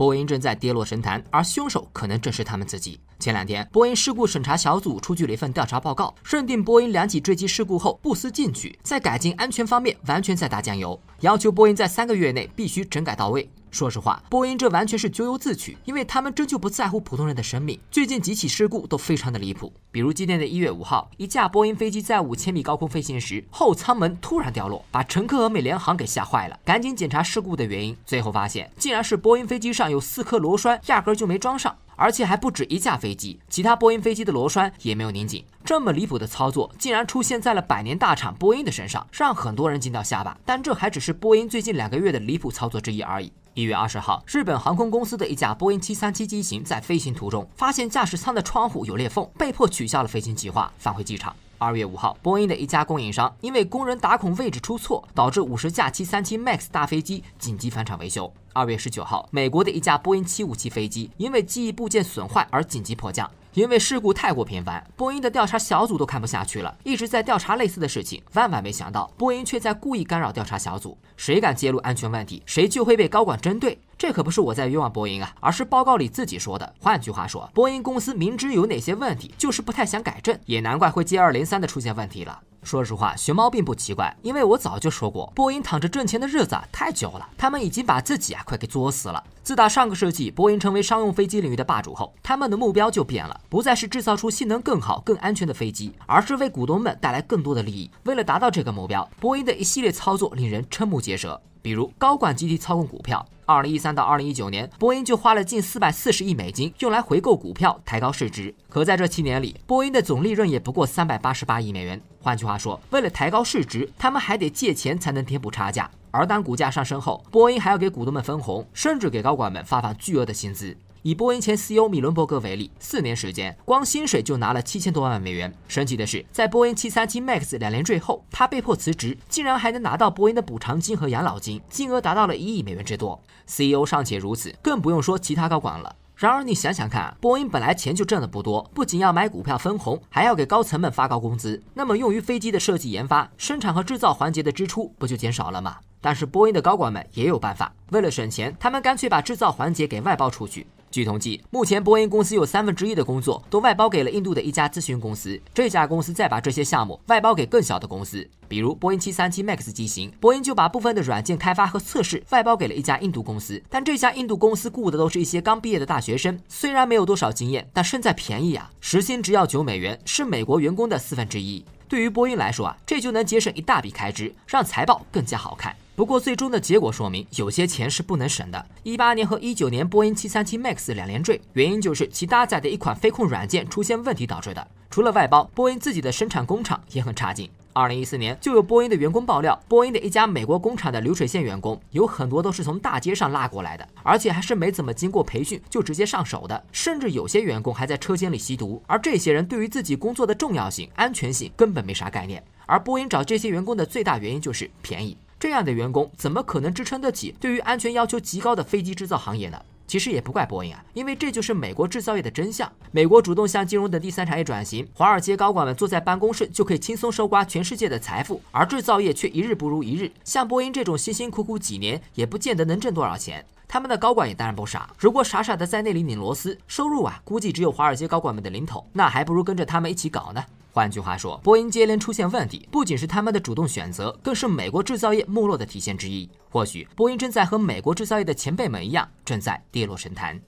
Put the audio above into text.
波音正在跌落神坛，而凶手可能正是他们自己。前两天，波音事故审查小组出具了一份调查报告，认定波音两起坠机事故后不思进取，在改进安全方面完全在打酱油，要求波音在三个月内必须整改到位。说实话，波音这完全是咎由自取，因为他们真就不在乎普通人的生命。最近几起事故都非常的离谱，比如今年的一月五号，一架波音飞机在五千米高空飞行时，后舱门突然掉落，把乘客和美联航给吓坏了，赶紧检查事故的原因，最后发现竟然是波音飞机上有四颗螺栓压根就没装上，而且还不止一架飞机，其他波音飞机的螺栓也没有拧紧。这么离谱的操作竟然出现在了百年大厂波音的身上，让很多人惊掉下巴。但这还只是波音最近两个月的离谱操作之一而已。一月二十号，日本航空公司的一架波音七三七机型在飞行途中发现驾驶舱的窗户有裂缝，被迫取消了飞行计划，返回机场。二月五号，波音的一家供应商因为工人打孔位置出错，导致五十架七三七 MAX 大飞机紧急返厂维修。二月十九号，美国的一架波音七五七飞机因为机翼部件损坏而紧急迫降。因为事故太过频繁，波音的调查小组都看不下去了，一直在调查类似的事情。万万没想到，波音却在故意干扰调查小组。谁敢揭露安全问题，谁就会被高管针对。这可不是我在冤枉波音啊，而是报告里自己说的。换句话说，波音公司明知有哪些问题，就是不太想改正，也难怪会接二连三的出现问题了。说实话，熊猫并不奇怪，因为我早就说过，波音躺着挣钱的日子啊、太久了，他们已经把自己啊快给作死了。自打上个世纪波音成为商用飞机领域的霸主后，他们的目标就变了，不再是制造出性能更好、更安全的飞机，而是为股东们带来更多的利益。为了达到这个目标，波音的一系列操作令人瞠目结舌。比如高管集体操控股票，二零一三到二零一九年，波音就花了近四百四十亿美金用来回购股票，抬高市值。可在这七年里，波音的总利润也不过三百八十八亿美元。换句话说，为了抬高市值，他们还得借钱才能填补差价。而当股价上升后，波音还要给股东们分红，甚至给高管们发放巨额的薪资。以波音前 CEO 米伦伯格为例，四年时间光薪水就拿了七千多万美元。神奇的是，在波音737 Max 两连坠后，他被迫辞职，竟然还能拿到波音的补偿金和养老金，金额达到了一亿美元之多。CEO 尚且如此，更不用说其他高管了。然而你想想看，波音本来钱就挣得不多，不仅要买股票分红，还要给高层们发高工资，那么用于飞机的设计研发、生产和制造环节的支出不就减少了吗？但是波音的高管们也有办法，为了省钱，他们干脆把制造环节给外包出去。据统计，目前波音公司有三分之一的工作都外包给了印度的一家咨询公司，这家公司再把这些项目外包给更小的公司。比如波音七三七 MAX 机型，波音就把部分的软件开发和测试外包给了一家印度公司，但这家印度公司雇的都是一些刚毕业的大学生，虽然没有多少经验，但胜在便宜啊，时薪只要九美元，是美国员工的四分之一。对于波音来说啊，这就能节省一大笔开支，让财报更加好看。不过最终的结果说明，有些钱是不能省的。一八年和一九年，波音737 MAX 两连坠，原因就是其搭载的一款飞控软件出现问题导致的。除了外包，波音自己的生产工厂也很差劲。二零一四年，就有波音的员工爆料，波音的一家美国工厂的流水线员工，有很多都是从大街上拉过来的，而且还是没怎么经过培训就直接上手的，甚至有些员工还在车间里吸毒。而这些人对于自己工作的重要性、安全性根本没啥概念。而波音找这些员工的最大原因就是便宜。这样的员工怎么可能支撑得起对于安全要求极高的飞机制造行业呢？其实也不怪波音啊，因为这就是美国制造业的真相。美国主动向金融的第三产业转型，华尔街高管们坐在办公室就可以轻松收刮全世界的财富，而制造业却一日不如一日。像波音这种辛辛苦苦几年也不见得能挣多少钱，他们的高管也当然不傻。如果傻傻的在那里拧螺丝，收入啊估计只有华尔街高管们的零头，那还不如跟着他们一起搞呢。换句话说，波音接连出现问题，不仅是他们的主动选择，更是美国制造业没落的体现之一。或许，波音正在和美国制造业的前辈们一样，正在跌落神坛。